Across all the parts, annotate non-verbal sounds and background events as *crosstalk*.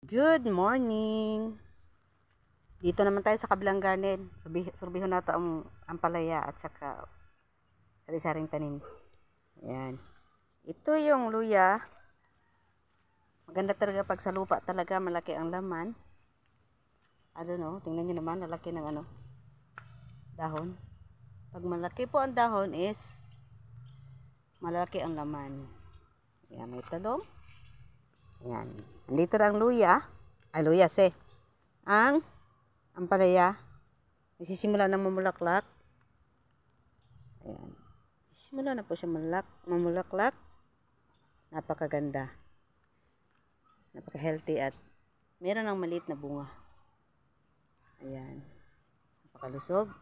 Good morning! Dito naman tayo sa kabilang garden. Surbiho na ito ang, ang palaya at saka sari-saring tanim. Ayan. Ito yung luya. Maganda talaga pag sa lupa talaga malaki ang laman. I don't know. Tingnan nyo naman. Lalaki ng ano. Dahon. Pag malaki po ang dahon is malaki ang laman. Ayan. May talong. Ayan. Andito lang luya. Ay, luya, se. Ang ampalaya. Nagsisimula na mamulaklak. Ayan. Simula na po siya mamulak, mamulaklak. Napakaganda. Napaka-healthy at meron ng maliit na bunga. Ayan. Napakalusog.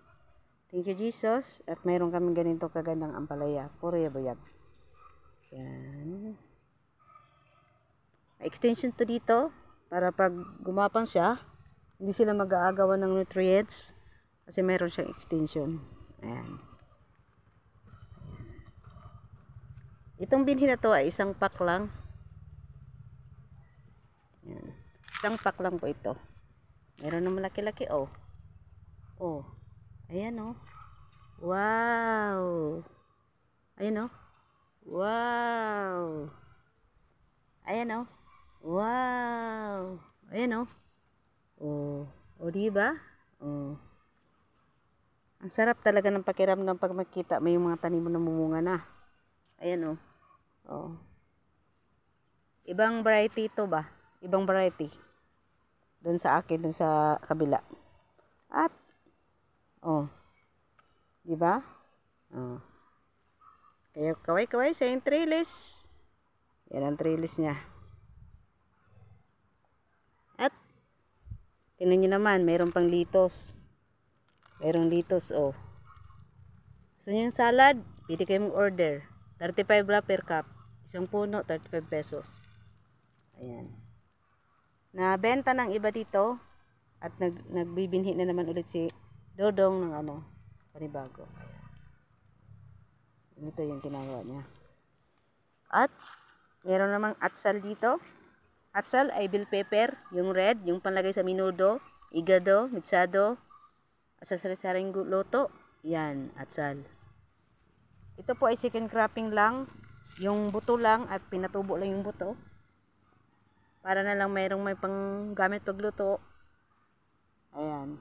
Thank you, Jesus. At mayroon kami ganito kagandang ampalaya. Puro yabayab. Ayan extension to dito para pag gumapang siya, hindi sila mag-aagawan ng nutrients kasi meron siyang extension. Ayan. Itong binhi na to ay isang pack lang. Ayan. Isang pack lang po ito. Meron ng malaki-laki oh. Oh. Ayan oh. Wow. Ayan oh. Wow. Ayan oh. Wow! Ayan o. Oh. O, oh. o oh, diba? O. Oh. Ang sarap talaga ng pakiramdam pag makita mo yung mga tanim mo namumunga na. Ayan o. Oh. O. Ibang variety ito ba? Ibang variety. Doon sa akin, doon sa kabila. At, o. Diba? O. Kaya kaway-kaway sa yung trellis. Yan ang trellis niya. Tingnan nyo naman, mayroon pang litos. Mayroon litos, oh. Gusto nyo yung salad? Pwede kayong order. 35 la per cup. Isang puno, 35 pesos. Ayan. Nabenta ng iba dito. At nag, nagbibinhi na naman ulit si Dodong ng ano, panibago. Ayan. Ito yung ginagawa niya. At, mayroon namang atsal dito. At ay bell pepper, yung red, yung panlagay sa minudo, igado, mitsado, at sa sarisaring loto, yan, at Ito po ay second cropping lang, yung buto lang at pinatubo lang yung buto. Para na lang mayroong may panggamit pagluto. Ayan.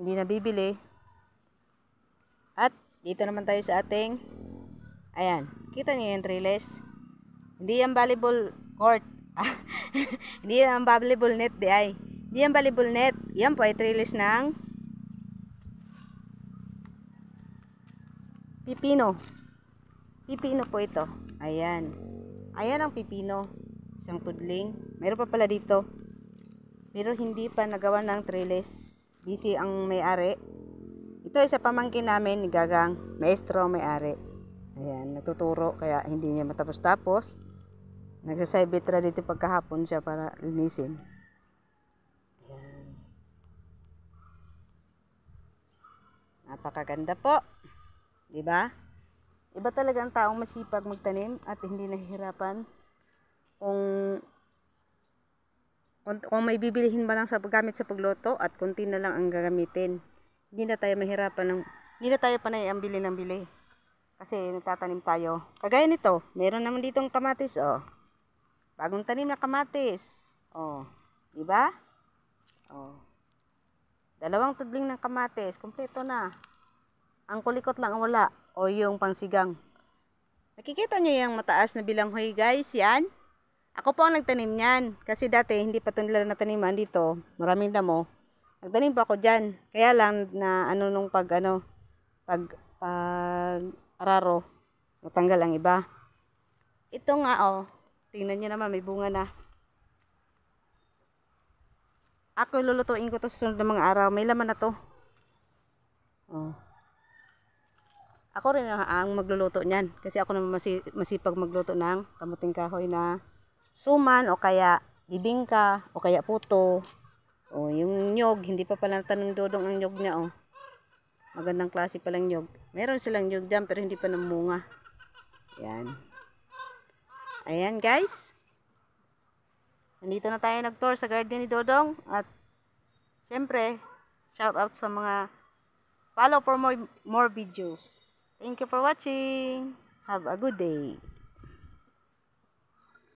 Hindi na bibili. At dito naman tayo sa ating ayan, kita niyo yung trellis. Hindi yung volleyball court. *laughs* hindi yan ang volleyball net di ay. Hindi yan volleyball net. Yan po ay trellis ng pipino. Pipino po ito. Ayan. Ayan ang pipino. Isang pudling. Meron pa pala dito. Pero hindi pa nagawa ng trellis. Busy ang may-ari. Ito isa pamangkin namin ni Gagang. Maestro may-ari. Ayan, natuturo kaya hindi niya matapos-tapos. Nagsasibitra dito pagkahapon siya para linisin. Napakaganda po. 'Di ba? Iba talaga ang taong masipag magtanim at hindi nahihirapan kung kung, may bibilihin ba lang sa paggamit sa pagloto at konti na lang ang gagamitin. Hindi na tayo mahirapan ng hindi na tayo panay ang bili ng bili. Kasi nagtatanim tayo. Kagaya nito, meron naman ditong kamatis oh. Bagong tanim na kamatis. Oh, di ba? Oh. Dalawang tudling ng kamatis, kumpleto na. Ang kulikot lang wala o yung pansigang. Nakikita niyo yung mataas na bilanghoy guys, yan. Ako po ang nagtanim niyan kasi dati hindi pa nila nataniman dito. Maraming damo. Nagtanim pa ako diyan. Kaya lang na ano nung pag ano pag pag araro natanggal ang iba. Ito nga oh, Tingnan nyo naman, may bunga na. Ako lulutuin ko to sa sunod ng mga araw. May laman na to. Oh. Ako rin ang magluluto niyan. Kasi ako naman masipag magluto ng kamuting kahoy na suman o kaya bibingka o kaya puto. O yung nyog. Hindi pa pala natanong dodong ang nyog niya. Oh. Magandang klase palang nyog. Meron silang nyog dyan pero hindi pa namunga. Yan. Ayan guys. Nandito na tayo nag-tour sa garden ni Dodong. At syempre, shout out sa mga follow for more, more videos. Thank you for watching. Have a good day.